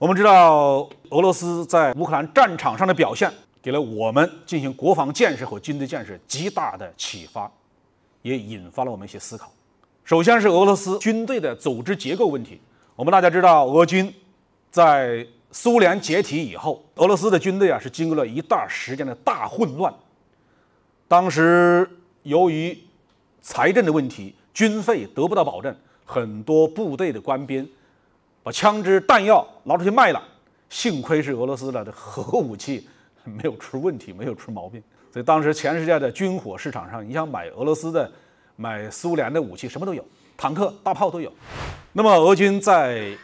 我们知道俄罗斯在乌克兰战场上的表现，给了我们进行国防建设和军队建设极大的启发，也引发了我们一些思考。首先是俄罗斯军队的组织结构问题。我们大家知道，俄军在苏联解体以后，俄罗斯的军队啊是经过了一段时间的大混乱。当时由于财政的问题，军费得不到保证，很多部队的官兵。把枪支弹药拿出去卖了，幸亏是俄罗斯的核武器没有出问题，没有出毛病。所以当时全世界的军火市场上，你想买俄罗斯的、买苏联的武器，什么都有，坦克、大炮都有。那么俄军在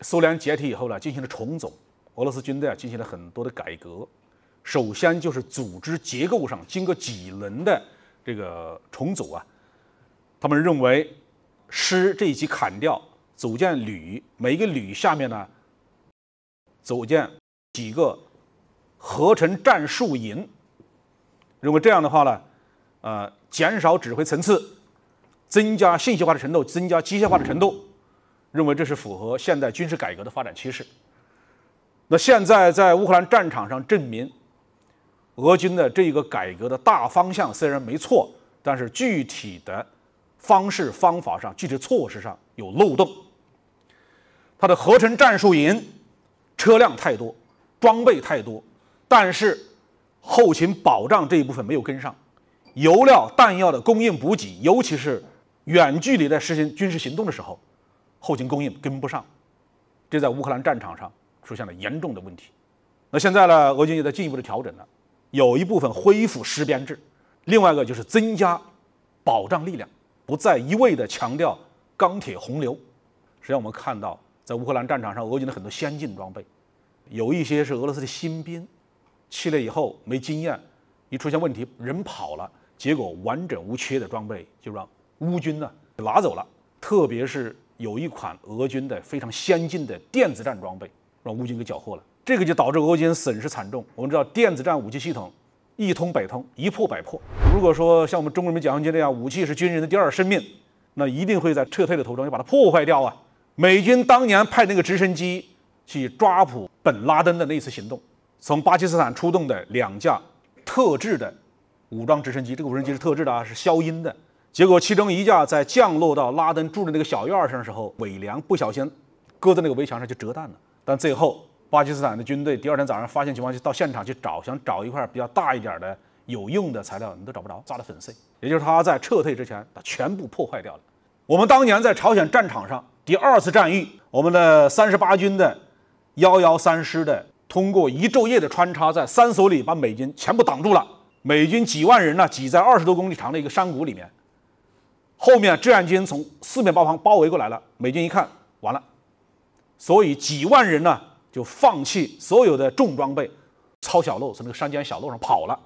苏联解体以后呢，进行了重组，俄罗斯军队啊进行了很多的改革。首先就是组织结构上，经过几轮的这个重组啊，他们认为师这一级砍掉。组建旅，每一个旅下面呢，组建几个合成战术营。认为这样的话呢，呃，减少指挥层次，增加信息化的程度，增加机械化的程度。认为这是符合现代军事改革的发展趋势。那现在在乌克兰战场上证明，俄军的这一个改革的大方向虽然没错，但是具体的方式方法上、具体措施上有漏洞。它的合成战术营车辆太多，装备太多，但是后勤保障这一部分没有跟上，油料、弹药的供应补给，尤其是远距离在实行军事行动的时候，后勤供应跟不上，这在乌克兰战场上出现了严重的问题。那现在呢，俄军也在进一步的调整了，有一部分恢复师编制，另外一个就是增加保障力量，不再一味的强调钢铁洪流。实际上，我们看到。在乌克兰战场上，俄军的很多先进装备，有一些是俄罗斯的新兵，去了以后没经验，一出现问题人跑了，结果完整无缺的装备就让乌军呢拿走了。特别是有一款俄军的非常先进的电子战装备，让乌军给缴获了。这个就导致俄军损失惨重。我们知道，电子战武器系统一通百通，一破百破。如果说像我们中国人民解放军那样，武器是军人的第二生命，那一定会在撤退的途中就把它破坏掉啊。美军当年派那个直升机去抓捕本拉登的那次行动，从巴基斯坦出动的两架特制的武装直升机，这个无人机是特制的啊，是消音的。结果其中一架在降落到拉登住的那个小院儿上时候，尾梁不小心搁在那个围墙上就折断了。但最后巴基斯坦的军队第二天早上发现情况，就到现场去找，想找一块比较大一点的有用的材料，你都找不着，砸得粉碎。也就是他在撤退之前，把全部破坏掉了。我们当年在朝鲜战场上。第二次战役，我们的三十八军的幺幺三师的，通过一昼夜的穿插，在三所里把美军全部挡住了。美军几万人呢，挤在二十多公里长的一个山谷里面，后面志愿军从四面八方包围过来了。美军一看完了，所以几万人呢就放弃所有的重装备，抄小路从那个山间小路上跑了。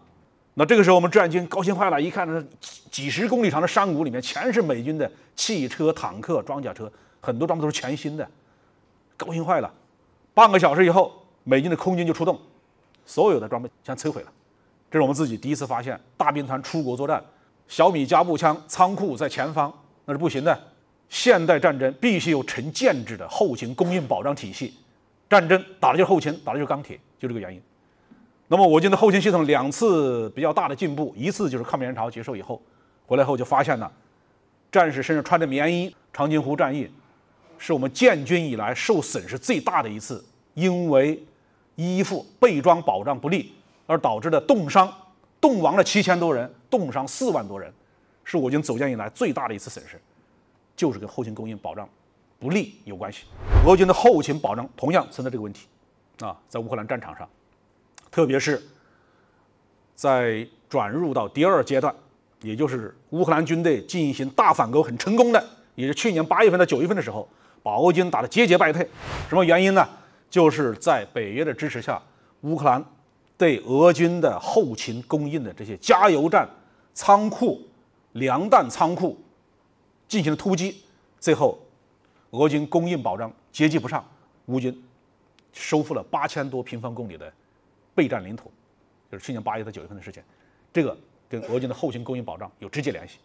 那这个时候我们志愿军高兴坏了，一看那几几十公里长的山谷里面全是美军的汽车、坦克、装甲车。很多装备都是全新的，高兴坏了。半个小时以后，美军的空军就出动，所有的装备全摧毁了。这是我们自己第一次发现大兵团出国作战，小米加步枪，仓库在前方那是不行的。现代战争必须有成建制的后勤供应保障体系，战争打的就是后勤，打的就是钢铁，就这个原因。那么我军的后勤系统两次比较大的进步，一次就是抗美援朝结束以后，回来后就发现了，战士身上穿着棉衣，长津湖战役。是我们建军以来受损失最大的一次，因为衣服备装保障不力而导致的冻伤、冻亡了七千多人，冻伤四万多人，是我军组建以来最大的一次损失，就是跟后勤供应保障不力有关系。俄军的后勤保障同样存在这个问题，啊，在乌克兰战场上，特别是在转入到第二阶段，也就是乌克兰军队进行大反攻很成功的，也是去年八月份到九月份的时候。把俄军打得节节败退，什么原因呢？就是在北约的支持下，乌克兰对俄军的后勤供应的这些加油站、仓库、粮弹仓库进行了突击，最后俄军供应保障接济不上，乌军收复了八千多平方公里的备战领土，就是去年八月到九月份的事情，这个跟俄军的后勤供应保障有直接联系。